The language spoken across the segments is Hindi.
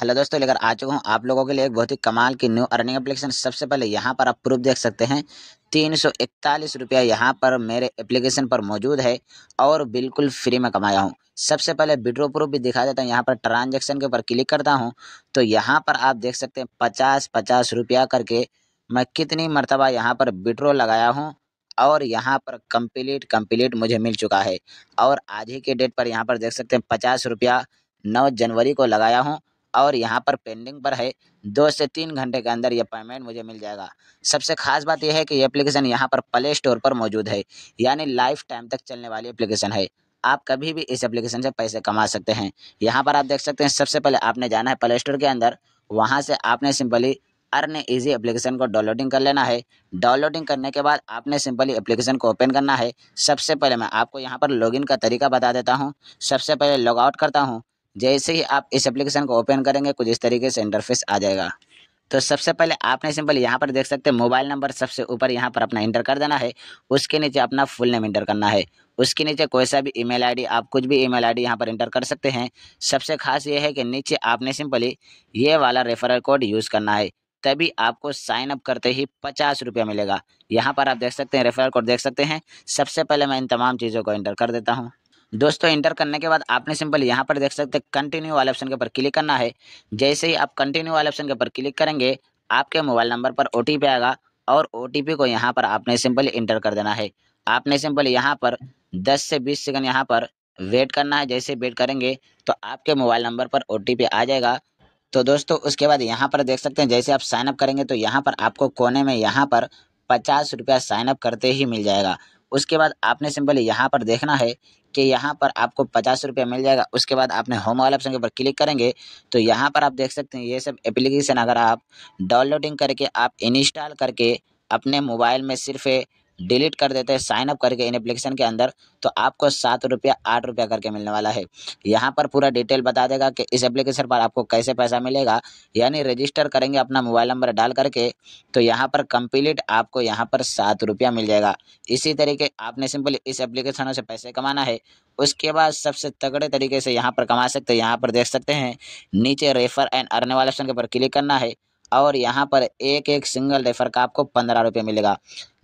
हेलो दोस्तों लेकर आ चुका हूँ आप लोगों के लिए एक बहुत ही कमाल की न्यू अर्निंग एप्लीकेशन सबसे पहले यहाँ पर आप प्रूफ देख सकते हैं तीन सौ इकतालीस रुपया यहाँ पर मेरे एप्लीकेशन पर मौजूद है और बिल्कुल फ्री में कमाया हूँ सबसे पहले विड्रो प्रूफ भी दिखा देता हूँ यहाँ पर ट्रांजेक्शन के ऊपर क्लिक करता हूँ तो यहाँ पर आप देख सकते हैं पचास पचास रुपया करके मैं कितनी मरतबा यहाँ पर विड्रो लगाया हूँ और यहाँ पर कंप्लीट कंप्लीट मुझे मिल चुका है और आज ही के डेट पर यहाँ पर देख सकते हैं पचास रुपया नौ जनवरी को लगाया हूँ और यहाँ पर पेंडिंग पर है दो से तीन घंटे के अंदर यह पेमेंट मुझे मिल जाएगा सबसे खास बात यह है कि यह एप्लीकेशन यहाँ पर प्ले स्टोर पर मौजूद है यानी लाइफ टाइम तक चलने वाली एप्लीकेशन है आप कभी भी इस एप्लीकेशन से पैसे कमा सकते हैं यहाँ पर आप देख सकते हैं सबसे पहले आपने जाना है प्ले स्टोर के अंदर वहाँ से आपने सिंपली अर्न इजी एप्लीकेशन को डाउनलोडिंग कर लेना है डाउनलोडिंग करने के बाद आपने सिंपली एप्लीकेशन को ओपन करना है सबसे पहले मैं आपको यहाँ पर लॉगिन का तरीका बता देता हूँ सबसे पहले लॉग आउट करता हूँ जैसे ही आप इस एप्लीकेशन को ओपन करेंगे कुछ इस तरीके से इंटरफेस आ जाएगा तो सबसे पहले आपने सिंपल यहाँ पर देख सकते हैं मोबाइल नंबर सबसे ऊपर यहाँ पर अपना इंटर कर देना है उसके नीचे अपना फुल नेम इंटर करना है उसके नीचे कोई सा भी ईमेल आईडी आप कुछ भी ईमेल आईडी यहाँ पर इंटर कर सकते हैं सबसे खास ये है कि नीचे आपने सिंपली ये वाला रेफरल कोड यूज़ करना है तभी आपको साइन अप करते ही पचास रुपया मिलेगा यहाँ पर आप देख सकते हैं रेफरल कोड देख सकते हैं सबसे पहले मैं इन तमाम चीज़ों को इंटर कर देता हूँ दोस्तों इंटर करने के बाद आपने सिंपल यहाँ पर देख सकते हैं कंटिन्यू वाले ऑप्शन के ऊपर क्लिक करना है जैसे ही आप कंटिन्यू वाले ऑप्शन के ऊपर क्लिक करेंगे आपके मोबाइल नंबर पर ओ आएगा और ओ को यहाँ पर आपने सिंपल इंटर कर देना है आपने सिंपल यहाँ पर दस से बीस सेकंड यहाँ पर वेट करना है जैसे वेट करेंगे तो आपके मोबाइल नंबर पर ओ आ जाएगा तो दोस्तों उसके बाद यहाँ पर देख सकते हैं जैसे आप साइनअप करेंगे तो यहाँ पर आपको कोने में यहाँ पर पचास रुपया साइनअप करते ही मिल जाएगा उसके बाद आपने सिंपल यहाँ पर देखना है कि यहाँ पर आपको पचास रुपये मिल जाएगा उसके बाद आपने होम वाले ऑप्शन के ऊपर क्लिक करेंगे तो यहाँ पर आप देख सकते हैं ये सब एप्लीकेशन अगर आप डाउनलोडिंग करके आप इंस्टॉल करके अपने मोबाइल में सिर्फ डिलीट कर देते हैं साइन अप करके इन एप्लीकेशन के अंदर तो आपको सात रुपया आठ रुपया करके मिलने वाला है यहाँ पर पूरा डिटेल बता देगा कि इस एप्लीकेशन पर आपको कैसे पैसा मिलेगा यानी रजिस्टर करेंगे अपना मोबाइल नंबर डाल करके तो यहाँ पर कंप्लीट आपको यहाँ पर सात रुपया मिल जाएगा इसी तरीके आपने सिंपली इस एप्लीकेशनों से पैसे कमाना है उसके बाद सबसे तगड़े तरीके से यहाँ पर कमा सकते हैं यहाँ पर देख सकते हैं नीचे रेफर एंड अर्न वाले ऑप्शन के ऊपर क्लिक करना है और यहाँ पर एक एक सिंगल रेफर का आपको पंद्रह रुपये मिलेगा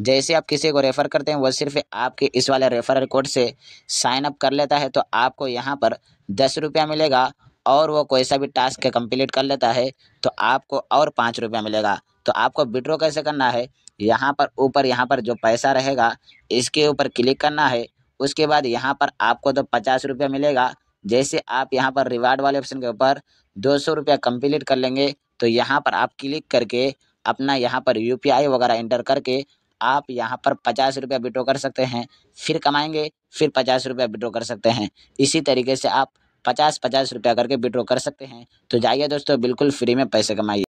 जैसे आप किसी को रेफ़र करते हैं वो सिर्फ आपके इस वाले रेफर कोड से साइन अप कर लेता है तो आपको यहाँ पर दस रुपया मिलेगा और वो कोई सा भी टास्क कंप्लीट कर लेता है तो आपको और पाँच रुपया मिलेगा तो आपको विड्रॉ कैसे करना है यहाँ पर ऊपर यहाँ पर जो पैसा रहेगा इसके ऊपर क्लिक करना है उसके बाद यहाँ पर आपको तो पचास रुपया मिलेगा जैसे आप यहाँ पर रिवार्ड वाले ऑप्शन के ऊपर दो सौ रुपया कम्प्लीट कर लेंगे तो यहाँ पर आप क्लिक करके अपना यहाँ पर यू वगैरह इंटर करके आप यहाँ पर पचास रुपया विड्रो कर सकते हैं फिर कमाएंगे फिर पचास रुपया विड्रो कर सकते हैं इसी तरीके से आप पचास पचास रुपया करके विड्रो कर सकते हैं तो जाइए दोस्तों बिल्कुल फ्री में पैसे कमाइए